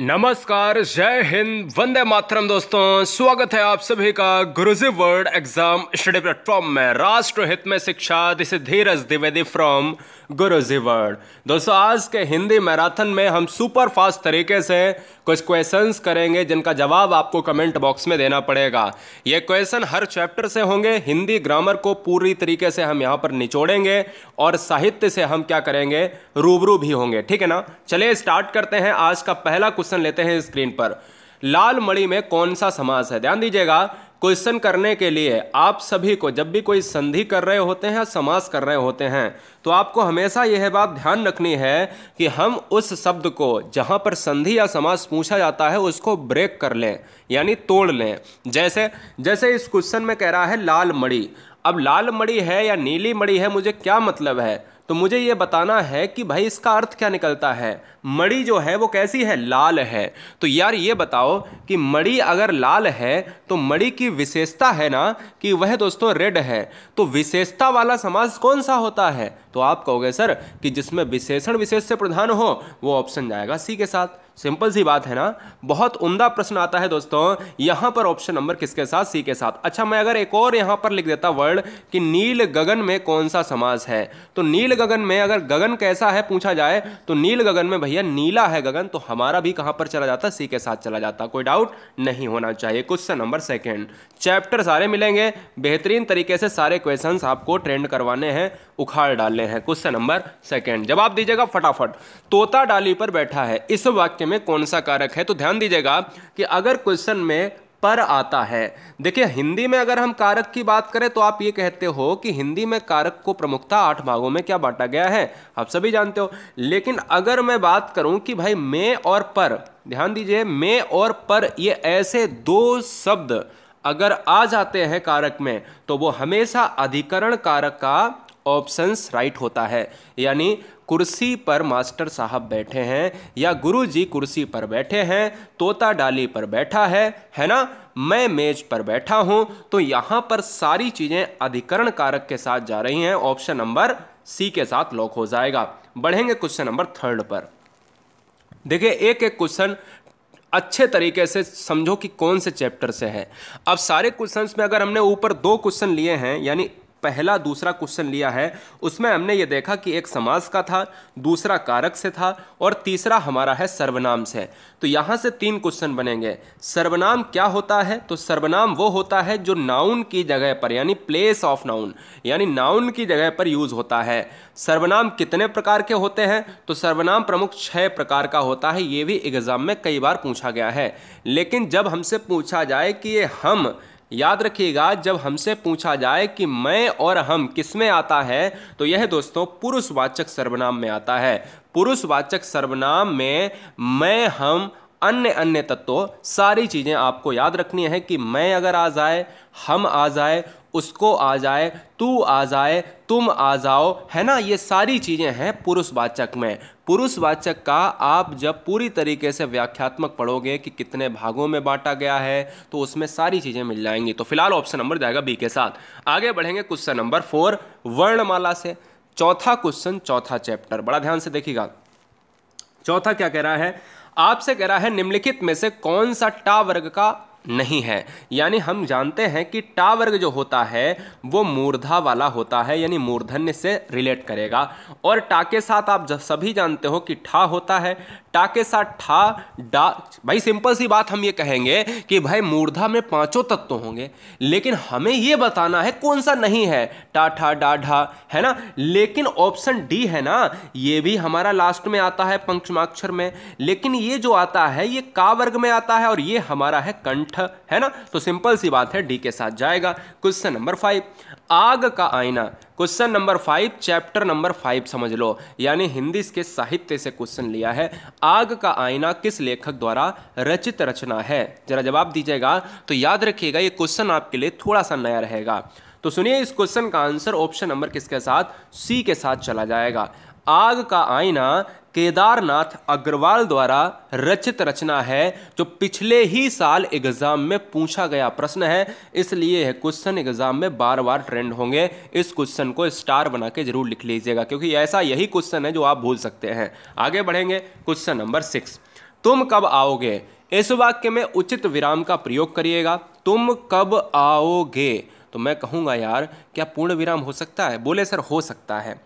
नमस्कार जय हिंद वंदे मातरम दोस्तों स्वागत है आप सभी का Guruji World exam study platform में राष्ट्र हित में शिक्षा दिस धीरज द्विवेदी फ्रॉम गुरुजीवर दोस्तों आज के हिंदी मैराथन में हम सुपर फास्ट तरीके से कुछ क्वेश्चंस करेंगे जिनका जवाब आपको कमेंट बॉक्स में देना पड़ेगा ये क्वेश्चन हर चैप्टर से होंगे हिंदी ग्रामर को पूरी तरीके से हम यहाँ पर निचोड़ेंगे और साहित्य से हम क्या करेंगे रूबरू भी होंगे ठीक है ना चलिए स्टार्ट करते हैं आज का पहला क्वेश्चन लेते हैं स्क्रीन पर लाल मणि में कौन सा समास है ध्यान दीजिएगा क्वेश्चन करने के लिए आप सभी को जब भी कोई संधि कर रहे होते हैं समास कर रहे होते हैं तो आपको हमेशा यह बात ध्यान रखनी है कि हम उस शब्द को जहाँ पर संधि या समास पूछा जाता है उसको ब्रेक कर लें यानी तोड़ लें जैसे जैसे इस क्वेश्चन में कह रहा है लाल मड़ी अब लाल मड़ी है या नीली मड़ी है मुझे क्या मतलब है तो मुझे ये बताना है कि भाई इसका अर्थ क्या निकलता है मड़ी जो है वो कैसी है लाल है तो यार ये बताओ कि मड़ी अगर लाल है तो मड़ी की विशेषता है ना कि वह दोस्तों रेड है तो विशेषता वाला समास कौन सा होता है तो आप कहोगे सर कि जिसमें विशेषण विशेष से प्रधान हो वो ऑप्शन जाएगा सी के साथ सिंपल सी बात है ना बहुत उमदा प्रश्न आता है दोस्तों यहां पर ऑप्शन नंबर किसके साथ सी के साथ अच्छा मैं अगर एक और यहां पर लिख देता वर्ड कि नील गगन में कौन सा समाज है तो नील गगन में अगर गगन कैसा है पूछा जाए तो नील गगन में भैया भैया नीला है गगन तो हमारा भी कहां पर चला जाता सी के साथ चला जाता कोई डाउट नहीं होना चाहिए क्वेश्चन नंबर सेकेंड चैप्टर सारे मिलेंगे बेहतरीन तरीके से सारे क्वेश्चन आपको ट्रेंड करवाने हैं उखाड़ डालने हैं क्वेश्चन नंबर सेकेंड जवाब दीजिएगा फटाफट तोता डाली पर बैठा है इस वाक्य में कौन सा कारक है तो ध्यान दीजिएगा कि अगर क्वेश्चन में पर आता है देखिए हिंदी में अगर हम कारक की बात करें तो आप ये कहते हो कि हिंदी में कारक को प्रमुखता आठ भागों में क्या बांटा गया है आप सभी जानते हो लेकिन अगर मैं बात करूं कि भाई में और पर ध्यान दीजिए में और पर ये ऐसे दो शब्द अगर आ जाते हैं कारक में तो वो हमेशा अधिकरण कारक का ऑप्शंस राइट होता है यानी कुर्सी पर मास्टर साहब बैठे हैं या गुरुजी कुर्सी पर बैठे हैं तोता डाली पर बैठा है है ना मैं मेज पर बैठा हूं तो यहां पर सारी चीजें अधिकरण कारक के साथ जा रही हैं ऑप्शन नंबर सी के साथ लॉक हो जाएगा बढ़ेंगे क्वेश्चन नंबर थर्ड पर देखिए एक एक क्वेश्चन अच्छे तरीके से समझो कि कौन से चैप्टर से है अब सारे क्वेश्चंस में अगर हमने ऊपर दो क्वेश्चन लिए हैं यानी पहला दूसरा क्वेश्चन लिया है उसमें हमने ये देखा कि एक समास का था दूसरा कारक से था और तीसरा हमारा है सर्वनाम से तो यहाँ से तीन क्वेश्चन बनेंगे सर्वनाम क्या होता है तो सर्वनाम वो होता है जो नाउन की जगह पर यानी प्लेस ऑफ नाउन यानी नाउन की जगह पर यूज होता है सर्वनाम कितने प्रकार के होते हैं तो सर्वनाम प्रमुख छः प्रकार का होता है ये भी एग्जाम में कई बार पूछा गया है लेकिन जब हमसे पूछा जाए कि ये हम याद रखिएगा जब हमसे पूछा जाए कि मैं और हम किस में आता है तो यह दोस्तों पुरुषवाचक सर्वनाम में आता है पुरुषवाचक सर्वनाम में मैं हम अन्य अन्य तत्व सारी चीज़ें आपको याद रखनी है कि मैं अगर आ जाए हम आ जाए उसको आ जाए तू आ जाए तुम आ जाओ है ना ये सारी चीज़ें हैं पुरुषवाचक में पुरुषवाचक का आप जब पूरी तरीके से व्याख्यात्मक पढ़ोगे कि कितने भागों में बांटा गया है तो उसमें सारी चीज़ें मिल जाएंगी तो फिलहाल ऑप्शन नंबर जाएगा बी के साथ आगे बढ़ेंगे क्वेश्चन नंबर फोर वर्णमाला से चौथा क्वेश्चन चौथा चैप्टर बड़ा ध्यान से देखिएगा चौथा क्या कह रहा है आपसे कह रहा है निम्नलिखित में से कौन सा टा वर्ग का नहीं है यानी हम जानते हैं कि टा वर्ग जो होता है वो मूर्धा वाला होता है यानी मूर्धन्य से रिलेट करेगा और टा के साथ आप सभी जानते हो कि ठा होता है टा के साथ ठा डा भाई सिंपल सी बात हम ये कहेंगे कि भाई मूर्धा में पांचों तत्व होंगे लेकिन हमें ये बताना है कौन सा नहीं है टा ठा डा ढा है ना लेकिन ऑप्शन डी है ना ये भी हमारा लास्ट में आता है पंचमाक्षर में लेकिन ये जो आता है ये का वर्ग में आता है और ये हमारा है कंठ ठ है ना तो सिंपल सी बात है डी के साथ जाएगा क्वेश्चन नंबर फाइव आग का आईना question number five chapter number five समझ लो यानी हिंदी के साहित्य से क्वेश्चन लिया है आग का आईना किस लेखक द्वारा रचित रचना है जरा जवाब दीजिएगा तो याद रखिएगा ये क्वेश्चन आपके लिए थोड़ा सा नया रहेगा तो सुनिए इस क्वेश्चन का आंसर ऑप्शन नंबर किसके साथ सी के साथ चला जाएगा आग का आईना केदारनाथ अग्रवाल द्वारा रचित रचना है जो पिछले ही साल एग्जाम में पूछा गया प्रश्न है इसलिए यह क्वेश्चन एग्जाम में बार बार ट्रेंड होंगे इस क्वेश्चन को स्टार बना के जरूर लिख लीजिएगा क्योंकि ऐसा यही क्वेश्चन है जो आप भूल सकते हैं आगे बढ़ेंगे क्वेश्चन नंबर सिक्स तुम कब आओगे इस वाक्य में उचित विराम का प्रयोग करिएगा तुम कब आओगे तो मैं कहूँगा यार क्या पूर्ण विराम हो सकता है बोले सर हो सकता है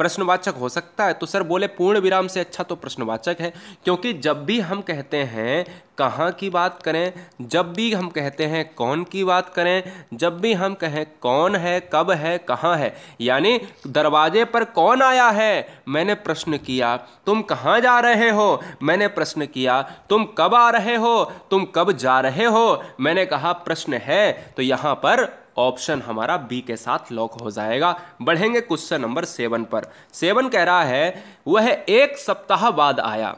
प्रश्नवाचक हो सकता है तो सर बोले पूर्ण विराम से अच्छा तो प्रश्नवाचक है क्योंकि जब भी हम कहते हैं कहाँ की बात करें जब भी हम कहते हैं कौन की बात करें जब भी हम कहें कौन है कब है कहाँ है यानी दरवाजे पर कौन आया है मैंने प्रश्न किया तुम कहाँ जा रहे हो मैंने प्रश्न किया तुम कब आ रहे हो तुम कब जा रहे हो मैंने कहा प्रश्न है तो यहाँ पर ऑप्शन हमारा बी के साथ लॉक हो जाएगा बढ़ेंगे क्वेश्चन नंबर सेवन पर सेवन कह रहा है वह एक सप्ताह बाद आया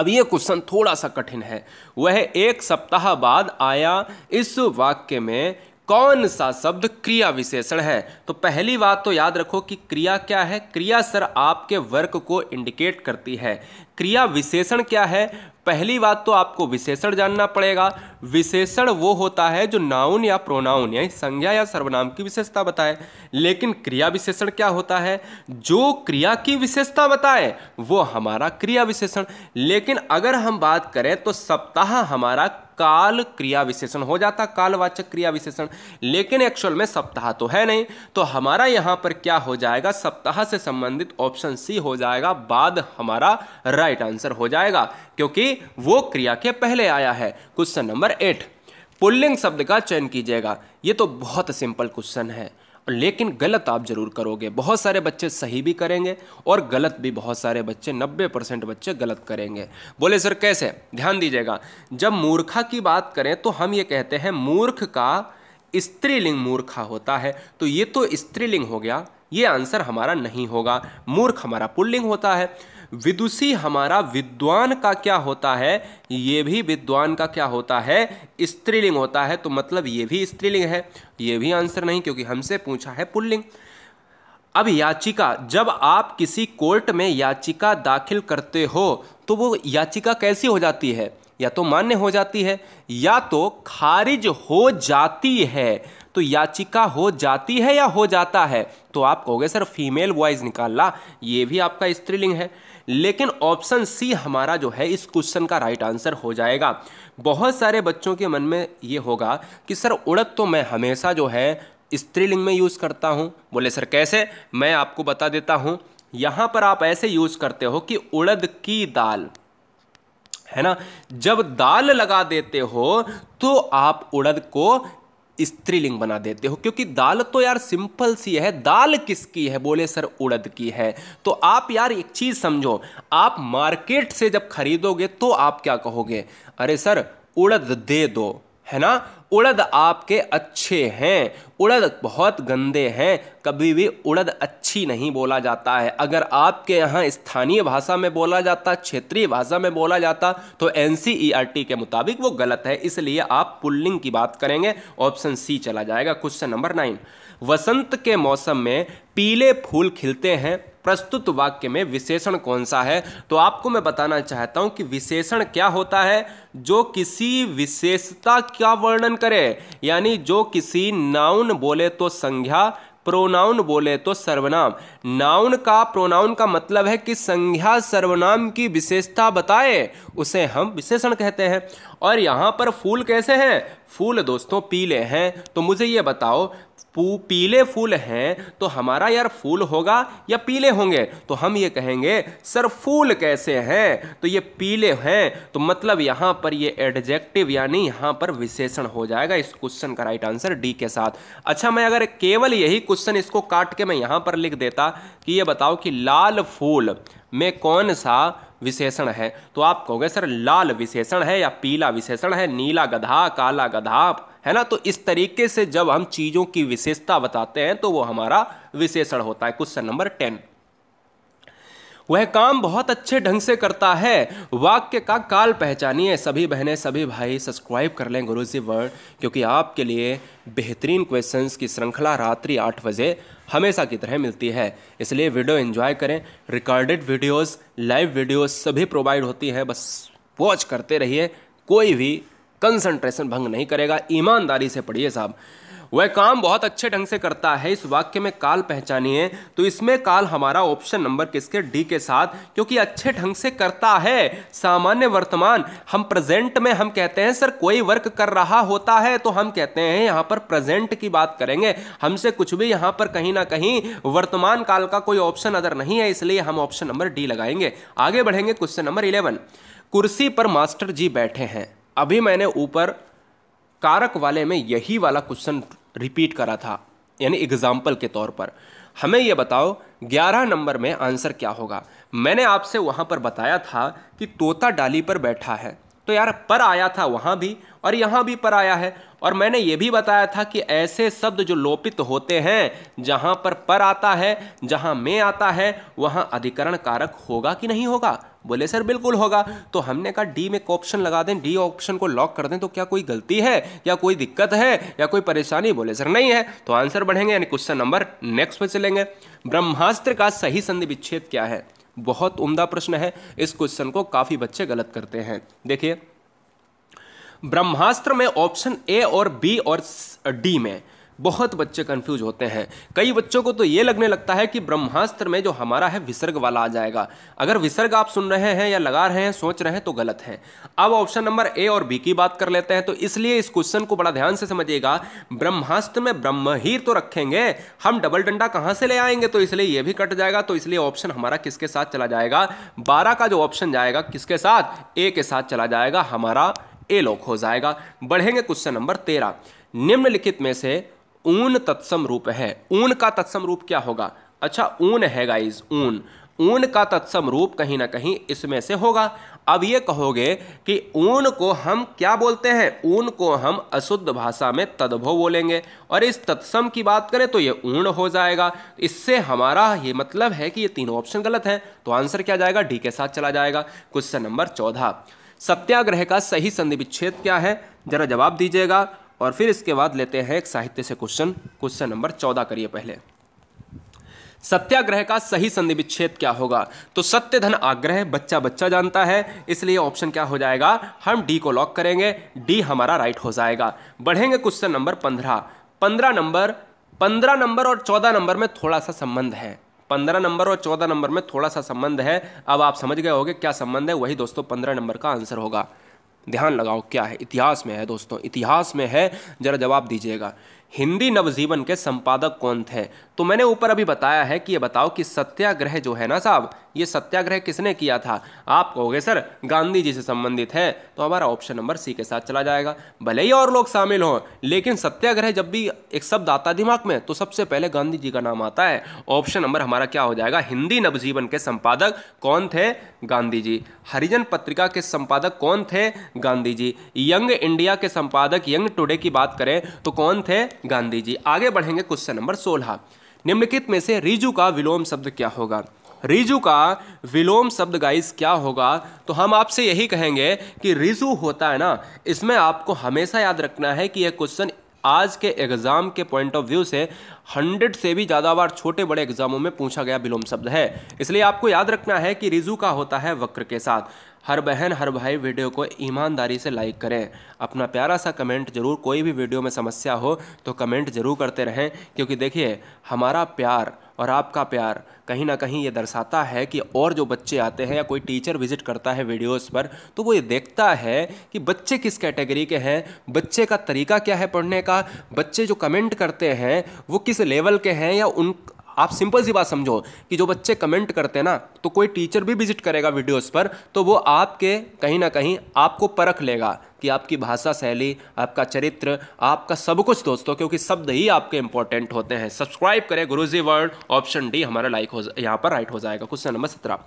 अब यह क्वेश्चन थोड़ा सा कठिन है वह एक सप्ताह बाद आया इस वाक्य में कौन सा शब्द क्रिया विशेषण है तो पहली बात तो याद रखो कि क्रिया क्या है क्रिया सर आपके वर्क को इंडिकेट करती है क्रिया विशेषण क्या है पहली बात तो आपको विशेषण जानना पड़ेगा विशेषण वो होता है जो नाउन या प्रोनाउन यानी संज्ञा या सर्वनाम की विशेषता बताए लेकिन क्रिया विशेषण क्या होता है जो क्रिया की विशेषता बताए वो हमारा क्रिया विशेषण लेकिन अगर हम बात करें तो सप्ताह हमारा काल क्रिया विशेषण हो जाता कालवाचक क्रिया विशेषण लेकिन एक्चुअल में सप्ताह तो है नहीं तो हमारा यहाँ पर क्या हो जाएगा सप्ताह से संबंधित ऑप्शन सी हो जाएगा बाद हमारा राइट राइट आंसर हो जाएगा क्योंकि वो क्रिया के पहले आया है क्वेश्चन नंबर एट पुल्लिंग शब्द का चयन कीजिएगा ये तो बहुत सिंपल क्वेश्चन है लेकिन गलत आप जरूर करोगे बहुत सारे बच्चे सही भी करेंगे और गलत भी बहुत सारे बच्चे 90 परसेंट बच्चे गलत करेंगे बोले सर कैसे ध्यान दीजिएगा जब मूर्खा की बात करें तो हम ये कहते हैं मूर्ख का स्त्रीलिंग मूर्खा होता है तो ये तो स्त्रीलिंग हो गया ये आंसर हमारा नहीं होगा मूर्ख हमारा पुल्लिंग होता है विदुषी हमारा विद्वान का क्या होता है ये भी विद्वान का क्या होता है स्त्रीलिंग होता है तो मतलब ये भी स्त्रीलिंग है ये भी आंसर नहीं क्योंकि हमसे पूछा है पुल्लिंग अब याचिका जब आप किसी कोर्ट में याचिका दाखिल करते हो तो वो याचिका कैसी हो जाती है या तो मान्य हो जाती है या तो खारिज हो जाती है तो याचिका हो जाती है या हो जाता है तो आप कहोगे सर फीमेल वॉइस निकालना ये भी आपका स्त्रीलिंग है लेकिन ऑप्शन सी हमारा जो है इस क्वेश्चन का राइट आंसर हो जाएगा बहुत सारे बच्चों के मन में ये होगा कि सर उड़द तो मैं हमेशा जो है स्त्रीलिंग में यूज़ करता हूँ बोले सर कैसे मैं आपको बता देता हूँ यहाँ पर आप ऐसे यूज़ करते हो कि उड़द की दाल है ना जब दाल लगा देते हो तो आप उड़द को स्त्रीलिंग बना देते हो क्योंकि दाल तो यार सिंपल सी है दाल किसकी है बोले सर उड़द की है तो आप यार एक चीज़ समझो आप मार्केट से जब खरीदोगे तो आप क्या कहोगे अरे सर उड़द दे दो है ना उड़द आपके अच्छे हैं उड़द बहुत गंदे हैं कभी भी उड़द अच्छी नहीं बोला जाता है अगर आपके यहाँ स्थानीय भाषा में बोला जाता क्षेत्रीय भाषा में बोला जाता तो एन e के मुताबिक वो गलत है इसलिए आप पुल्लिंग की बात करेंगे ऑप्शन सी चला जाएगा क्वेश्चन नंबर नाइन वसंत के मौसम में पीले फूल खिलते हैं प्रस्तुत वाक्य में विशेषण कौन सा है तो आपको मैं बताना चाहता हूं कि विशेषण क्या होता है जो किसी विशेषता का वर्णन करे यानी जो किसी नाउन बोले तो संज्ञा प्रोनाउन बोले तो सर्वनाम नाउन का प्रोनाउन का मतलब है कि संज्ञा सर्वनाम की विशेषता बताए उसे हम विशेषण कहते हैं और यहाँ पर फूल कैसे हैं फूल दोस्तों पीले हैं तो मुझे ये बताओ पीले फूल हैं तो हमारा यार फूल होगा या पीले होंगे तो हम ये कहेंगे सर फूल कैसे हैं तो ये पीले हैं तो मतलब यहाँ पर ये एडजेक्टिव यानी यहाँ पर विशेषण हो जाएगा इस क्वेश्चन का राइट आंसर डी के साथ अच्छा मैं अगर केवल यही क्वेश्चन इसको काट के मैं यहाँ पर लिख देता कि ये बताओ कि लाल फूल में कौन सा विशेषण है तो आप कहोगे सर लाल विशेषण है या पीला विशेषण है नीला गधा काला गधा है ना तो इस तरीके से जब हम चीज़ों की विशेषता बताते हैं तो वो हमारा विशेषण होता है क्वेश्चन नंबर टेन वह काम बहुत अच्छे ढंग से करता है वाक्य का काल पहचानिए सभी बहनें सभी भाई सब्सक्राइब कर लें गुरुजी वर्ड क्योंकि आपके लिए बेहतरीन क्वेश्चंस की श्रृंखला रात्रि आठ बजे हमेशा की तरह मिलती है इसलिए वीडियो एंजॉय करें रिकॉर्डेड वीडियोस लाइव वीडियोस सभी प्रोवाइड होती हैं बस वॉच करते रहिए कोई भी कंसनट्रेशन भंग नहीं करेगा ईमानदारी से पढ़िए साहब वह काम बहुत अच्छे ढंग से करता है इस वाक्य में काल पहचानी है तो इसमें काल हमारा ऑप्शन नंबर किसके डी के साथ क्योंकि अच्छे ढंग से करता है सामान्य वर्तमान हम प्रेजेंट में हम कहते हैं सर कोई वर्क कर रहा होता है तो हम कहते हैं यहाँ पर प्रेजेंट की बात करेंगे हमसे कुछ भी यहाँ पर कहीं ना कहीं वर्तमान काल का कोई ऑप्शन अदर नहीं है इसलिए हम ऑप्शन नंबर डी लगाएंगे आगे बढ़ेंगे क्वेश्चन नंबर इलेवन कुर्सी पर मास्टर जी बैठे हैं अभी मैंने ऊपर कारक वाले में यही वाला क्वेश्चन रिपीट करा था यानी एग्जाम्पल के तौर पर हमें यह बताओ 11 नंबर में आंसर क्या होगा मैंने आपसे वहाँ पर बताया था कि तोता डाली पर बैठा है तो यार पर आया था वहाँ भी और यहाँ भी पर आया है और मैंने ये भी बताया था कि ऐसे शब्द जो लोपित होते हैं जहाँ पर पर आता है जहाँ में आता है वहाँ अधिकरण कारक होगा कि नहीं होगा बोले सर बिल्कुल होगा तो हमने कहा डी में ऑप्शन लगा दें डी ऑप्शन को लॉक कर दें तो क्या कोई गलती है या कोई दिक्कत है या कोई परेशानी बोले सर नहीं है तो आंसर बढ़ेंगे यानी क्वेश्चन नंबर नेक्स्ट पर चलेंगे ब्रह्मास्त्र का सही संधि विच्छेद क्या है बहुत उम्दा प्रश्न है इस क्वेश्चन को काफ़ी बच्चे गलत करते हैं देखिए ब्रह्मास्त्र में ऑप्शन ए और बी और डी में बहुत बच्चे कंफ्यूज होते हैं कई बच्चों को तो ये लगने लगता है कि ब्रह्मास्त्र में जो हमारा है विसर्ग वाला आ जाएगा अगर विसर्ग आप सुन रहे हैं या लगा रहे हैं सोच रहे हैं तो गलत है अब ऑप्शन नंबर ए और बी की बात कर लेते हैं तो इसलिए इस क्वेश्चन को बड़ा ध्यान से समझिएगा ब्रह्मास्त्र में ब्रह्म ही तो रखेंगे हम डबल डंडा कहाँ से ले आएंगे तो इसलिए यह भी कट जाएगा तो इसलिए ऑप्शन हमारा किसके साथ चला जाएगा बारह का जो ऑप्शन जाएगा किसके साथ ए के साथ चला जाएगा हमारा ए लॉक हो जाएगा बढ़ेंगे क्वेश्चन नंबर तेरह निम्नलिखित में से ऊन तत्सम रूप है ऊन का तत्सम रूप क्या होगा अच्छा ऊन है गाइज ऊन ऊन का तत्सम रूप कहीं ना कहीं इसमें से होगा अब ये कहोगे कि ऊन को हम क्या बोलते हैं ऊन को हम अशुद्ध भाषा में तद्भव बोलेंगे और इस तत्सम की बात करें तो ये ऊन हो जाएगा इससे हमारा ये मतलब है कि ये तीनों ऑप्शन गलत हैं तो आंसर क्या जाएगा डी के साथ चला जाएगा क्वेश्चन नंबर चौदह सत्याग्रह का सही संधि विच्छेद क्या है जरा जवाब दीजिएगा और फिर इसके बाद लेते हैं एक साहित्य से क्वेश्चन क्वेश्चन नंबर चौदह करिए पहले सत्याग्रह का सही संधि विच्छेद क्या होगा तो सत्य धन आग्रह बच्चा बच्चा जानता है इसलिए ऑप्शन क्या हो जाएगा हम डी को लॉक करेंगे डी हमारा राइट हो जाएगा बढ़ेंगे क्वेश्चन नंबर पंद्रह पंद्रह नंबर पंद्रह नंबर और चौदह नंबर में थोड़ा सा संबंध है पंद्रह नंबर और चौदह नंबर में थोड़ा सा संबंध है अब आप समझ गए होगे क्या संबंध है वही दोस्तों पंद्रह नंबर का आंसर होगा ध्यान लगाओ क्या है इतिहास में है दोस्तों इतिहास में है जरा जवाब दीजिएगा हिंदी नवजीवन के संपादक कौन थे तो मैंने ऊपर अभी बताया है कि ये बताओ कि सत्याग्रह जो है ना साहब ये सत्याग्रह किसने किया था आप कहोगे सर गांधी जी से संबंधित है तो हमारा ऑप्शन नंबर सी के साथ चला जाएगा भले ही और लोग शामिल हों लेकिन सत्याग्रह जब भी एक शब्द आता दिमाग में तो सबसे पहले गांधी जी का नाम आता है ऑप्शन नंबर हमारा क्या हो जाएगा हिंदी नवजीवन के संपादक कौन थे गांधी जी हरिजन पत्रिका के संपादक कौन थे गांधी जी यंग इंडिया के संपादक यंग टुडे की बात करें तो कौन थे गांधी जी आगे बढ़ेंगे क्वेश्चन नंबर सोलह निम्नलिखित में से रिजु का विलोम शब्द क्या होगा रिजु का विलोम शब्द गाइस क्या होगा तो हम आपसे यही कहेंगे कि रिजु होता है ना इसमें आपको हमेशा याद रखना है कि यह क्वेश्चन आज के एग्ज़ाम के पॉइंट ऑफ व्यू से हंड्रेड से भी ज़्यादा बार छोटे बड़े एग्जामों में पूछा गया विलोम शब्द है इसलिए आपको याद रखना है कि रिजू का होता है वक्र के साथ हर बहन हर भाई वीडियो को ईमानदारी से लाइक करें अपना प्यारा सा कमेंट जरूर कोई भी वीडियो में समस्या हो तो कमेंट जरूर करते रहें क्योंकि देखिए हमारा प्यार और आपका प्यार कहीं ना कहीं ये दर्शाता है कि और जो बच्चे आते हैं या कोई टीचर विजिट करता है वीडियोस पर तो वो ये देखता है कि बच्चे किस कैटेगरी के हैं बच्चे का तरीका क्या है पढ़ने का बच्चे जो कमेंट करते हैं वो किस लेवल के हैं या उन आप सिंपल सी बात समझो कि जो बच्चे कमेंट करते हैं ना तो कोई टीचर भी विजिट करेगा वीडियोस पर तो वो आपके कहीं ना कहीं आपको परख लेगा कि आपकी भाषा शैली आपका चरित्र आपका सब कुछ दोस्तों क्योंकि शब्द ही आपके इंपॉर्टेंट होते हैं सब्सक्राइब करें गुरुजी वर्ल्ड ऑप्शन डी हमारा लाइक हो यहाँ पर राइट हो जाएगा क्वेश्चन नंबर सत्रह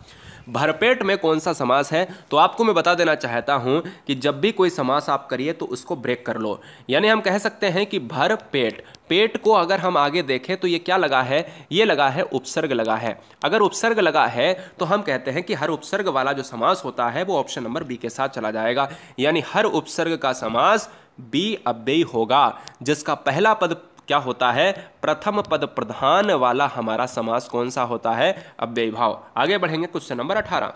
भरपेट में कौन सा समास है तो आपको मैं बता देना चाहता हूँ कि जब भी कोई समास आप करिए तो उसको ब्रेक कर लो यानी हम कह सकते हैं कि भर पेट पेट को अगर हम आगे देखें तो ये क्या लगा है ये लगा है उपसर्ग लगा है अगर उपसर्ग लगा है तो हम कहते हैं कि हर उपसर्ग वाला जो समास होता है वो ऑप्शन नंबर बी के साथ चला जाएगा यानी हर उपसर्ग का समास बी अव्ययी होगा जिसका पहला पद क्या होता है प्रथम पद प्रधान वाला हमारा समास कौन सा होता है अव्ययभाव आगे बढ़ेंगे क्वेश्चन नंबर अठारह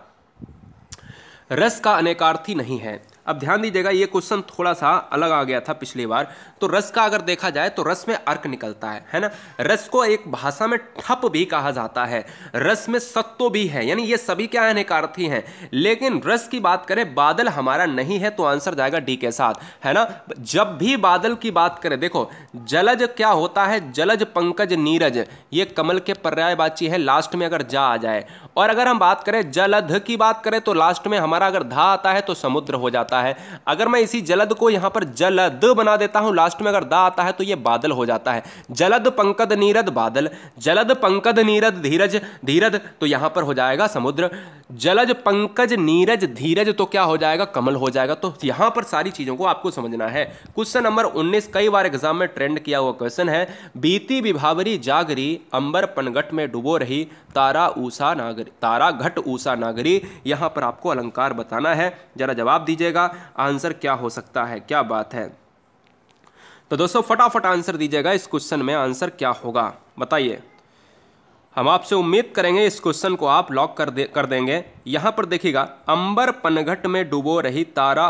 रस का अनेकार्थी नहीं है अब ध्यान दीजिएगा ये क्वेश्चन थोड़ा सा अलग आ गया था पिछली बार तो रस का अगर देखा जाए तो रस में अर्क निकलता है है ना रस को एक भाषा में ठप भी कहा जाता है रस में सत्व भी है यानी ये सभी क्या है हैं लेकिन रस की बात करें बादल हमारा नहीं है तो आंसर जाएगा डी के साथ है ना जब भी बादल की बात करें देखो जलज क्या होता है जलज पंकज नीरज ये कमल के पर्यायवाची है लास्ट में अगर जा आ जाए और अगर हम बात करें जलध की बात करें तो लास्ट में हमारा अगर धा आता है तो समुद्र हो जाता है होता है अगर मैं इसी जलद को यहाँ पर जलद बना देता हूँ लास्ट में अगर दा आता है तो ये बादल हो जाता है जलद पंकद नीरद बादल जलद पंकद नीरद धीरज धीरद तो यहाँ पर हो जाएगा समुद्र जलज पंकज नीरज धीरज तो क्या हो जाएगा कमल हो जाएगा तो यहाँ पर सारी चीज़ों को आपको समझना है क्वेश्चन नंबर 19 कई बार एग्जाम में ट्रेंड किया हुआ क्वेश्चन है बीती विभावरी जागरी अंबर पनगट में डुबो रही तारा ऊषा नागरी तारा घट ऊषा नागरी यहाँ पर आपको अलंकार बताना है जरा जवाब दीजिएगा आंसर क्या हो सकता है क्या बात है तो दोस्तों फटाफट आंसर दीजिएगा इस क्वेश्चन में आंसर क्या होगा बताइए हम आपसे उम्मीद करेंगे इस क्वेश्चन को आप लॉक कर दे कर देंगे यहाँ पर देखिएगा अंबर पनघट में डूबो रही तारा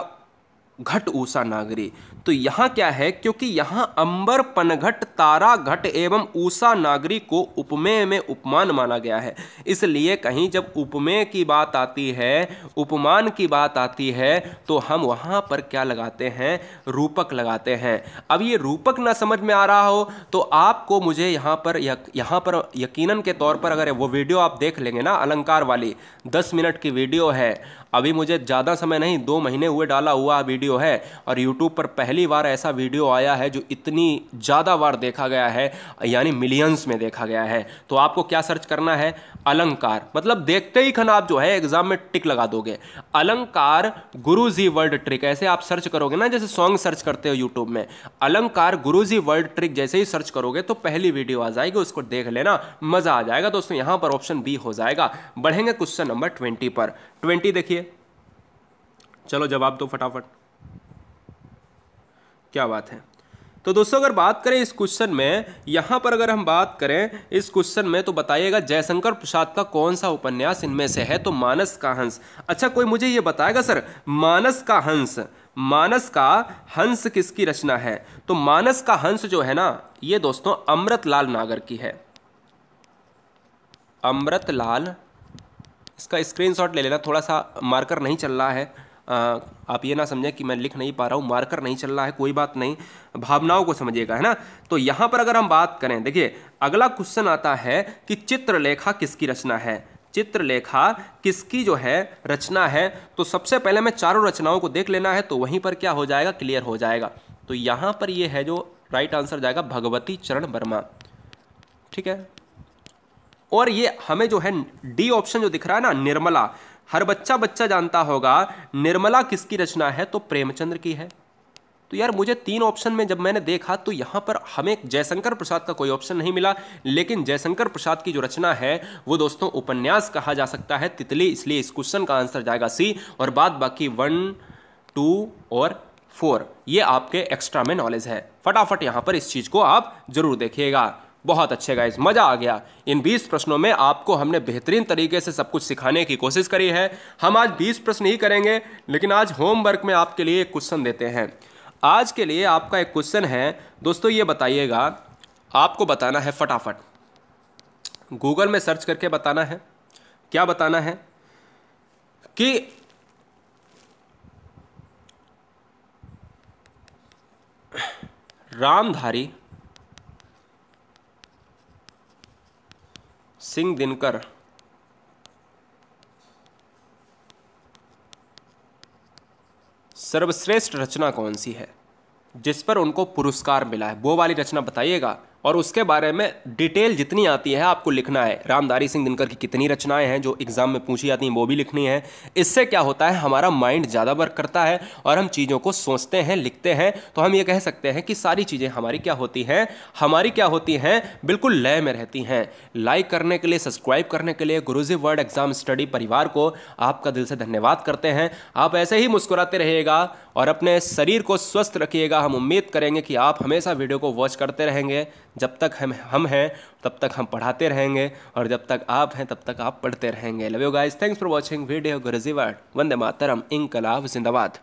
घट ऊषा नागरी तो यहाँ क्या है क्योंकि यहाँ अंबर पनघट तारा घट एवं ऊषा नागरी को उपमेय में उपमान माना गया है इसलिए कहीं जब उपमेय की बात आती है उपमान की बात आती है तो हम वहाँ पर क्या लगाते हैं रूपक लगाते हैं अब ये रूपक ना समझ में आ रहा हो तो आपको मुझे यहाँ पर यक, यहाँ पर यकीन के तौर पर अगर वो वीडियो आप देख लेंगे ना अलंकार वाली दस मिनट की वीडियो है अभी मुझे ज़्यादा समय नहीं दो महीने हुए डाला हुआ वीडियो है और यूट्यूब पर पहली बार ऐसा वीडियो आया है जो इतनी ज़्यादा बार देखा गया है यानी मिलियंस में देखा गया है तो आपको क्या सर्च करना है अलंकार मतलब देखते ही खन आप जो है एग्जाम में टिक लगा दोगे अलंकार गुरु जी वर्ल्ड ट्रिक ऐसे आप सर्च करोगे ना जैसे सॉन्ग सर्च करते हो यूट्यूब में अलंकार गुरु जी वर्ल्ड ट्रिक जैसे ही सर्च करोगे तो पहली वीडियो आ जाएगी उसको देख लेना मजा आ जाएगा दोस्तों यहां पर ऑप्शन बी हो जाएगा बढ़ेंगे क्वेश्चन नंबर ट्वेंटी पर ट्वेंटी देखिए चलो जवाब दो फटाफट क्या बात है तो दोस्तों अगर बात करें इस क्वेश्चन में यहाँ पर अगर हम बात करें इस क्वेश्चन में तो बताइएगा जयशंकर प्रसाद का कौन सा उपन्यास इनमें से है तो मानस का हंस अच्छा कोई मुझे ये बताएगा सर मानस का हंस मानस का हंस किसकी रचना है तो मानस का हंस जो है ना ये दोस्तों अमृतलाल नागर की है अमृतलाल इसका स्क्रीनशॉट ले लेना थोड़ा सा मार्कर नहीं चल रहा है आ, आप ये ना समझें कि मैं लिख नहीं पा रहा हूँ मार्कर नहीं चल रहा है कोई बात नहीं भावनाओं को समझिएगा है ना तो यहाँ पर अगर हम बात करें देखिए अगला क्वेश्चन आता है कि चित्रलेखा किसकी रचना है चित्रलेखा किसकी जो है रचना है तो सबसे पहले मैं चारों रचनाओं को देख लेना है तो वहीं पर क्या हो जाएगा क्लियर हो जाएगा तो यहाँ पर ये है जो राइट आंसर जाएगा भगवती चरण वर्मा ठीक है और ये हमें जो है डी ऑप्शन जो दिख रहा है ना निर्मला हर बच्चा बच्चा जानता होगा निर्मला किसकी रचना है तो प्रेमचंद्र की है तो यार मुझे तीन ऑप्शन में जब मैंने देखा तो यहाँ पर हमें जयशंकर प्रसाद का कोई ऑप्शन नहीं मिला लेकिन जयशंकर प्रसाद की जो रचना है वो दोस्तों उपन्यास कहा जा सकता है तितली इसलिए इस क्वेश्चन का आंसर जाएगा सी और बाद बाकी वन टू और फोर ये आपके एक्स्ट्रा में नॉलेज है फटाफट यहाँ पर इस चीज़ को आप जरूर देखिएगा बहुत अच्छे गाइज मज़ा आ गया इन 20 प्रश्नों में आपको हमने बेहतरीन तरीके से सब कुछ सिखाने की कोशिश करी है हम आज 20 प्रश्न ही करेंगे लेकिन आज होमवर्क में आपके लिए एक क्वेश्चन देते हैं आज के लिए आपका एक क्वेश्चन है दोस्तों ये बताइएगा आपको बताना है फटाफट गूगल में सर्च करके बताना है क्या बताना है कि रामधारी सिंह दिनकर सर्वश्रेष्ठ रचना कौन सी है जिस पर उनको पुरस्कार मिला है वो वाली रचना बताइएगा और उसके बारे में डिटेल जितनी आती है आपको लिखना है रामधारी सिंह दिनकर की कितनी रचनाएं हैं जो एग्ज़ाम में पूछी जाती हैं वो भी लिखनी है इससे क्या होता है हमारा माइंड ज़्यादा वर्क करता है और हम चीज़ों को सोचते हैं लिखते हैं तो हम ये कह सकते हैं कि सारी चीज़ें हमारी क्या होती हैं हमारी क्या होती हैं बिल्कुल लय में रहती हैं लाइक करने के लिए सब्सक्राइब करने के लिए गुरुजी वर्ड एग्ज़ाम स्टडी परिवार को आपका दिल से धन्यवाद करते हैं आप ऐसे ही मुस्कुराते रहिएगा और अपने शरीर को स्वस्थ रखिएगा हम उम्मीद करेंगे कि आप हमेशा वीडियो को वॉच करते रहेंगे जब तक हम हम हैं तब तक हम पढ़ाते रहेंगे और जब तक आप हैं तब तक आप पढ़ते रहेंगे love you guys thanks for watching video गुरजीवाड वंदे मातरम इंकलाब जिंदाबाद